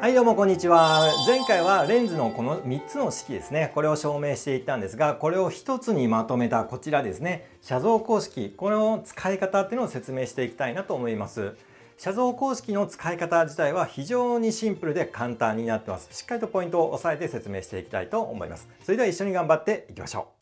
はいどうもこんにちは前回はレンズのこの3つの式ですねこれを証明していったんですがこれを1つにまとめたこちらですね写像公式この使い方っていうのを説明していきたいなと思います写像公式の使い方自体は非常にシンプルで簡単になってますしっかりとポイントを押さえて説明していきたいと思いますそれでは一緒に頑張っていきましょう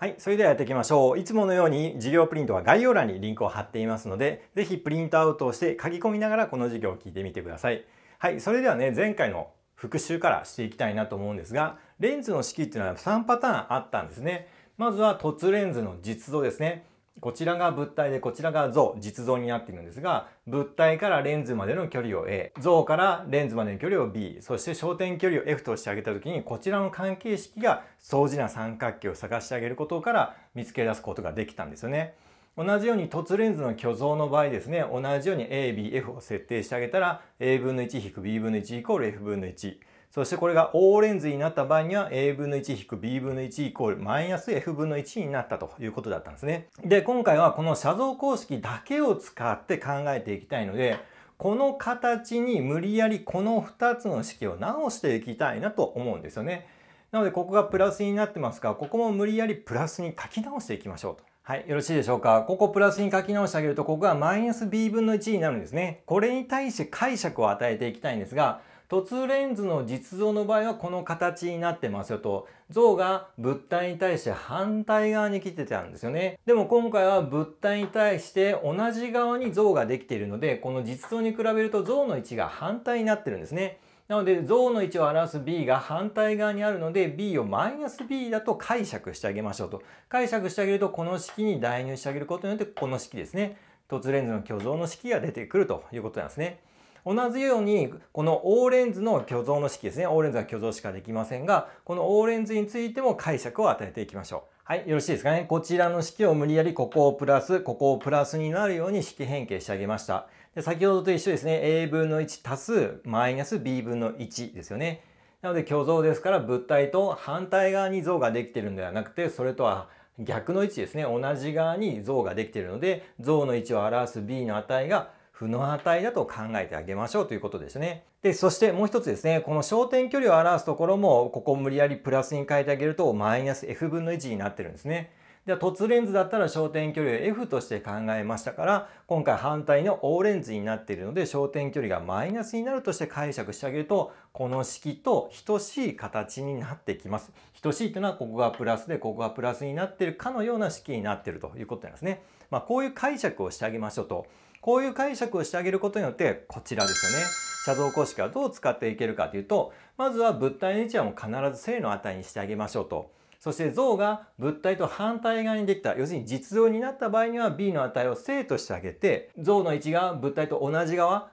はい、それではやっていきましょう。いつものように授業プリントは概要欄にリンクを貼っていますので、ぜひプリントアウトをして書き込みながらこの授業を聞いてみてください。はい、それではね、前回の復習からしていきたいなと思うんですが、レンズの式っていうのは3パターンあったんですね。まずは凸レンズの実像ですね。こちらが物体でこちらが像、実像になっているんですが、物体からレンズまでの距離を A、像からレンズまでの距離を B、そして焦点距離を F としてあげた時に、こちらの関係式が相似な三角形を探してあげることから見つけ出すことができたんですよね。同じように凸レンズの虚像の場合ですね、同じように ABF を設定してあげたら、A 分の 1-B 分の1イコール F 分の1。そしてこれがオーレンズになった場合には a 分の 1-b 分の1イコールマイナス f 分の1になったということだったんですね。で、今回はこの写像公式だけを使って考えていきたいので、この形に無理やりこの2つの式を直していきたいなと思うんですよね。なのでここがプラスになってますが、ここも無理やりプラスに書き直していきましょうと。はい、よろしいでしょうか。ここプラスに書き直してあげると、ここがマイナス b 分の1になるんですね。これに対して解釈を与えていきたいんですが、凸レンズの実像の場合はこの形になってますよと像が物体に対して反対側に来てたんですよねでも今回は物体に対して同じ側に像ができているのでこの実像に比べると像の位置が反対になってるんですねなので像の位置を表す B が反対側にあるので B をマイナス B だと解釈してあげましょうと解釈してあげるとこの式に代入してあげることによってこの式ですね凸レンズの虚像の式が出てくるということなんですね。同じようにこのオーレンズの虚像の式ですねオーレンズは虚像しかできませんがこのオーレンズについても解釈を与えていきましょう。はい、よろしいですかね。こちらの式を無理やりここをプラス、ここをプラスになるように式変形してあげました。で先ほどと一緒ですね。a 分の1足すマイナス b 分の1ですよね。なので虚像ですから物体と反対側に像ができてるんではなくて、それとは逆の位置ですね。同じ側に像ができてるので、像の位置を表す b の値が負の値だと考えてあげましょうということですね。で、そしてもう一つですね、この焦点距離を表すところも、ここを無理やりプラスに変えてあげると、マイナス f 分の1になってるんですね。で凸レンズだったら焦点距離を f として考えましたから、今回反対の O レンズになっているので、焦点距離がマイナスになるとして解釈してあげると、この式と等しい形になってきます。等しいというのは、ここがプラスで、ここがプラスになっているかのような式になっているということなんですね。まあ、こういう解釈をしてあげましょうと。こういう解釈をしてあげることによってこちらですよね。写像公式はどう使っていけるかというとまずは物体の位置はもう必ず正の値にしてあげましょうと。そして像が物体と反対側にできた、要するに実像になった場合には B の値を正としてあげて、像の位置が物体と同じ側、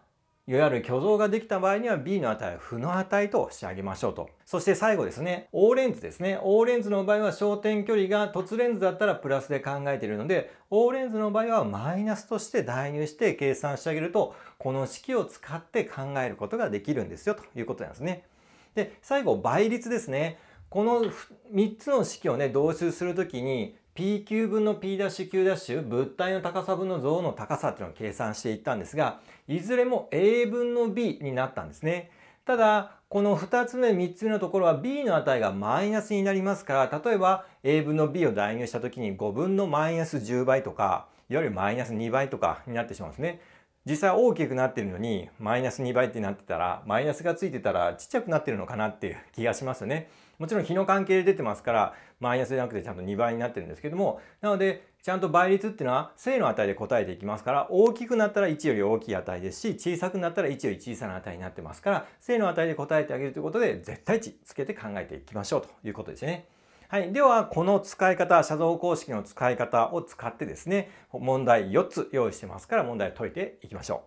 いわゆる虚像ができた場合には B の値は負の値と仕上げましょうと。そして最後ですね、O レンズですね。O レンズの場合は焦点距離が凸レンズだったらプラスで考えているので、O レンズの場合はマイナスとして代入して計算してあげると、この式を使って考えることができるんですよということなんですね。で、最後倍率ですね。この3つの式をね、導出するときに、P 級分の P' Q' 物体の高さ分の像の高さっていうのを計算していったんですがいずれも A 分の B になったんですね。ただこの2つ目3つ目のところは B の値がマイナスになりますから例えば A 分の B を代入した時に5分のマイナス10倍とかいわゆるマイナス2倍とかになってしまうんですね。実際大きくなってるのにマイナス2倍ってなってたらマイナスがついてたらちっちゃくなってるのかなっていう気がしますよね。もちろん日の関係で出てますからマイナスじゃなくてちゃんと2倍になってるんですけどもなのでちゃんと倍率っていうのは正の値で答えていきますから大きくなったら1より大きい値ですし小さくなったら1より小さな値になってますから正の値で答えてあげるということで絶対値つけて考えていきましょうということですね。はい。では、この使い方、写像公式の使い方を使ってですね、問題4つ用意してますから、問題を解いていきましょ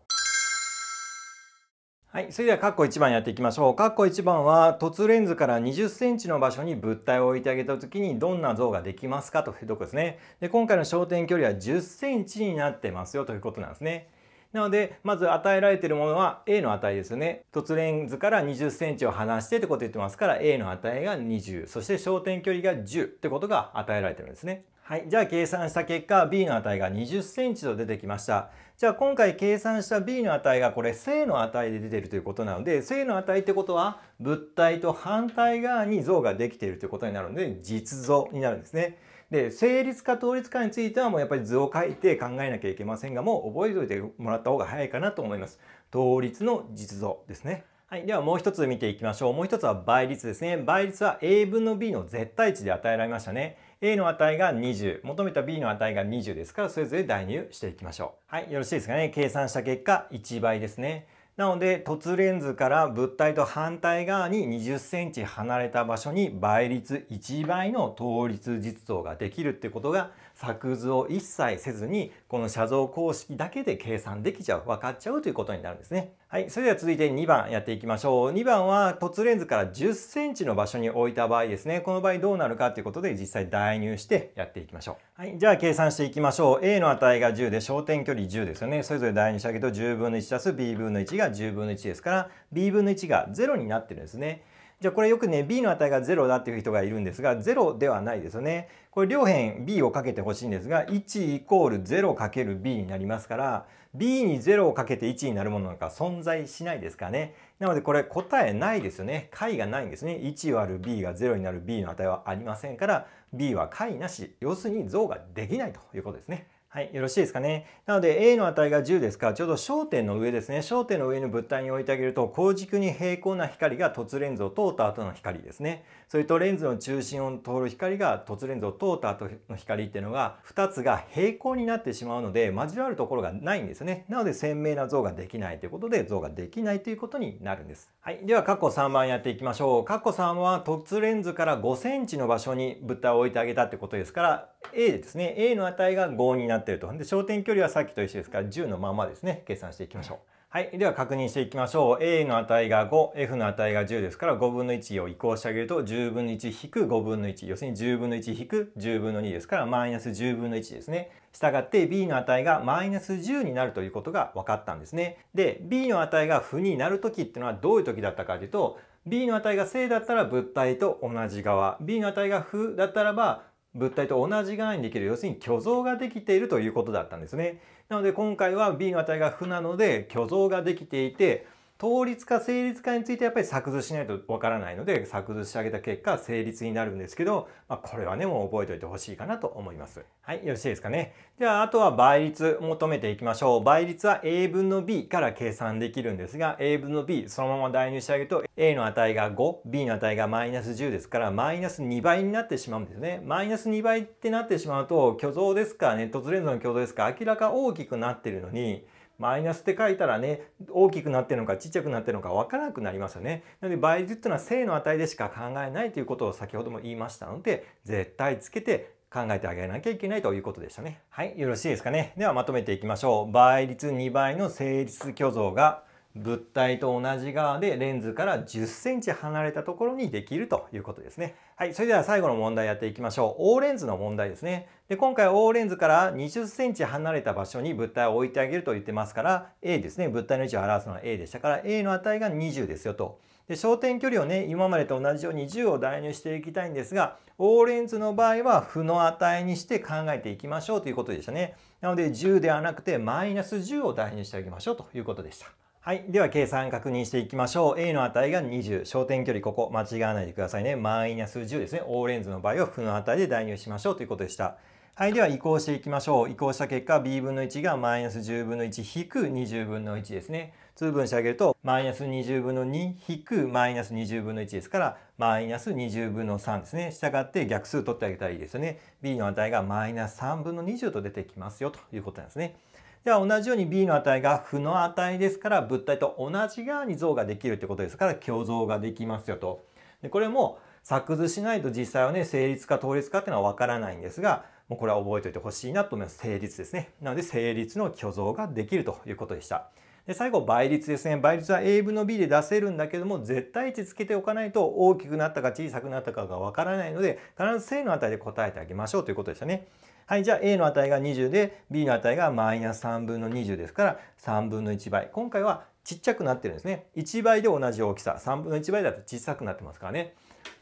う。はい。それでは、カッコ1番やっていきましょう。カッコ1番は、凸レンズから20センチの場所に物体を置いてあげた時に、どんな像ができますかというとこですね。で、今回の焦点距離は10センチになってますよということなんですね。なのでまず与えられているものは A の値ですよね突然図から2 0ンチを離してってこと言ってますから A の値が20そして焦点距離が10ってことが与えられてるんですね。はい、じゃあ計算した結果 B の値が2 0ンチと出てきました。じゃあ今回計算した B の値がこれ正の値で出てるということなので正の値ってことは物体と反対側に像ができているということになるので実像になるんですね。で、成立か統立かについてはもうやっぱり図を書いて考えなきゃいけませんが、もう覚えておいてもらった方が早いかなと思います。倒立の実像ですね。はい。ではもう一つ見ていきましょう。もう一つは倍率ですね。倍率は A 分の B の絶対値で与えられましたね。A の値が20、求めた B の値が20ですから、それぞれ代入していきましょう。はい。よろしいですかね。計算した結果、1倍ですね。なので凸レンズから物体と反対側に 20cm 離れた場所に倍率1倍の倒立実像ができるってことが作図を一切せずにこの写像公式だけで計算できちゃう分かっちゃうということになるんですね。はい、それでは続いて2番やっていきましょう。2番は凸レンズから 10cm の場所に置いた場合ですね。この場合どうなるかということで実際代入してやっていきましょう。はい、じゃあ計算していきましょう。A の値が10で焦点距離10ですよね。それぞれ代入してあげると10分の1 b 分の1が10分の1ですから b 分の1が0になってるんですね。じゃあこれよくね b の値が0だっていう人がいるんですが0ではないですよね。これ両辺 b をかけてほしいんですが1イコール 0×b になりますから b に0をかけて1になるものなんか存在しないですからね。なのでこれ答えないですよね。解がないんですね。1割る b が0になる b の値はありませんから b は解なし要するに像ができないということですね。はい、よろしいですかね。なので A の値が10ですから、ちょうど焦点の上ですね。焦点の上の物体に置いてあげると、光軸に平行な光が凸レンズを通った後の光ですね。それとレンズの中心を通る光が凸レンズを通った後の光っていうのが、2つが平行になってしまうので、交わるところがないんですね。なので鮮明な像ができないということで、像ができないということになるんです。はい、では、括弧3番やっていきましょう。括弧3は凸レンズから5センチの場所に物体を置いてあげたってことですから、A ですね。A の値が5になってっていると。で、焦点距離はさっきと一緒ですから、10のままですね、計算していきましょう。はい。では確認していきましょう。A の値が5、F の値が10ですから、5分の1を移行してあげると、10分の1引く5分の1。要するに10分の1引く10分の2ですから、マイナス10分の1ですね。したがって B の値がマイナス10になるということが分かったんですね。で、B の値が負になるときっていうのはどういうときだったかというと、B の値が正だったら物体と同じ側、B の値が負だったらば、物体と同じ側にできる要するに虚像ができているということだったんですね。なので今回は B の値が負なので虚像ができていて倒立か成立かについてやっぱり作図しないとわからないので作図してあげた結果成立になるんですけど、まあ、これはねもう覚えておいてほしいかなと思います。はいよろしいですかね。ではあとは倍率求めていきましょう。倍率は a 分の b から計算できるんですが a 分の b そのまま代入してあげると a の値が 5b の値がマイナス10ですからマイナス2倍になってしまうんですね。マイナス2倍ってなってしまうと虚像ですかネットズレンズの虚像ですか明らか大きくなってるのにマイナスって書いたらね大きくなってるのかちっちゃくなってるのか分からなくなりますよね。なので倍率っていうのは正の値でしか考えないということを先ほども言いましたので絶対つけて考えてあげなきゃいけないということでしたね。はい、よろしいですかね。ではまとめていきましょう。倍率2倍の成立虚像が物体と同じ側でレンズから10 c ンチ離れたところにできるということですね。はい、それでは最後の問題やっていきましょう。O レンズの問題ですね。で、今回 O レンズから20センチ離れた場所に物体を置いてあげると言ってますから、A ですね。物体の位置を表すのは A でしたから、A の値が20ですよと。で、焦点距離をね、今までと同じように10を代入していきたいんですが、O レンズの場合は負の値にして考えていきましょうということでしたね。なので10ではなくてマイナス10を代入してあげましょうということでした。はい。では、計算確認していきましょう。A の値が20。焦点距離、ここ。間違わないでくださいね。マイナス10ですね。オーレンズの場合は、負の値で代入しましょうということでした。はい。では、移行していきましょう。移行した結果、b 分の1がマイナス10分の1引く20分の1ですね。通分してあげると、マイナス20分の2引くマイナス20分の1ですから、マイナス20分の3ですね。したがって逆数取ってあげたらいいですよね。b の値がマイナス3分の20と出てきますよということなんですね。では同じように B の値が負の値ですから物体と同じ側に像ができるってことですから虚像ができますよと。でこれも作図しないと実際はね成立か倒立かっていうのはわからないんですがもうこれは覚えておいてほしいなと思います成立ですねなので成立の虚像ができるということでしたで最後倍率ですね倍率は A 分の B で出せるんだけども絶対値つけておかないと大きくなったか小さくなったかがわからないので必ず正の値で答えてあげましょうということでしたねはい、じゃあ A の値が20で B の値がマイナス3分の20ですから3分の1倍。今回はちっちゃくなってるんですね。1倍で同じ大きさ。3分の1倍だと小さくなってますからね。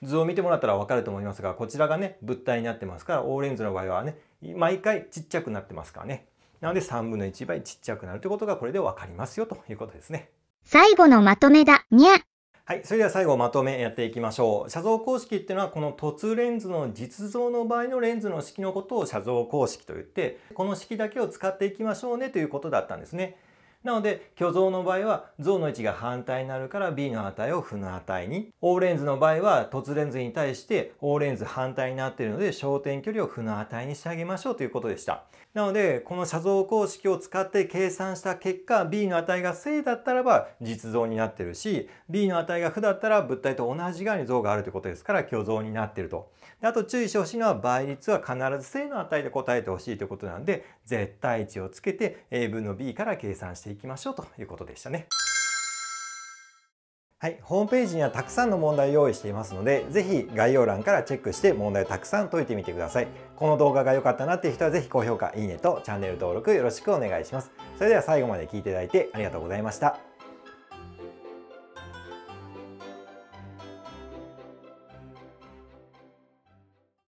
図を見てもらったらわかると思いますが、こちらがね、物体になってますから、オーレンズの場合はね、毎回ちっちゃくなってますからね。なので3分の1倍ちっちゃくなるということがこれでわかりますよということですね。最後のまとめだ。にゃ。はい。それでは最後まとめやっていきましょう。写像公式っていうのはこの凸レンズの実像の場合のレンズの式のことを写像公式と言って、この式だけを使っていきましょうねということだったんですね。なので、虚像の場合は像の位置が反対になるから B の値を負の値に、O レンズの場合は凸レンズに対して O レンズ反対になっているので焦点距離を負の値にしてあげましょうということでした。なのでこの写像公式を使って計算した結果 b の値が正だったらば実像になってるし b の値が負だったら物体と同じ側に像があるということですから虚像になってると。であと注意してほしいのは倍率は必ず正の値で答えてほしいということなので絶対値をつけて a 分の b から計算していきましょうということでしたね。はい、ホームページにはたくさんの問題を用意していますので、ぜひ概要欄からチェックして問題をたくさん解いてみてください。この動画が良かったなっていう人はぜひ高評価、いいねとチャンネル登録よろしくお願いします。それでは最後まで聴いていただいてありがとうございました。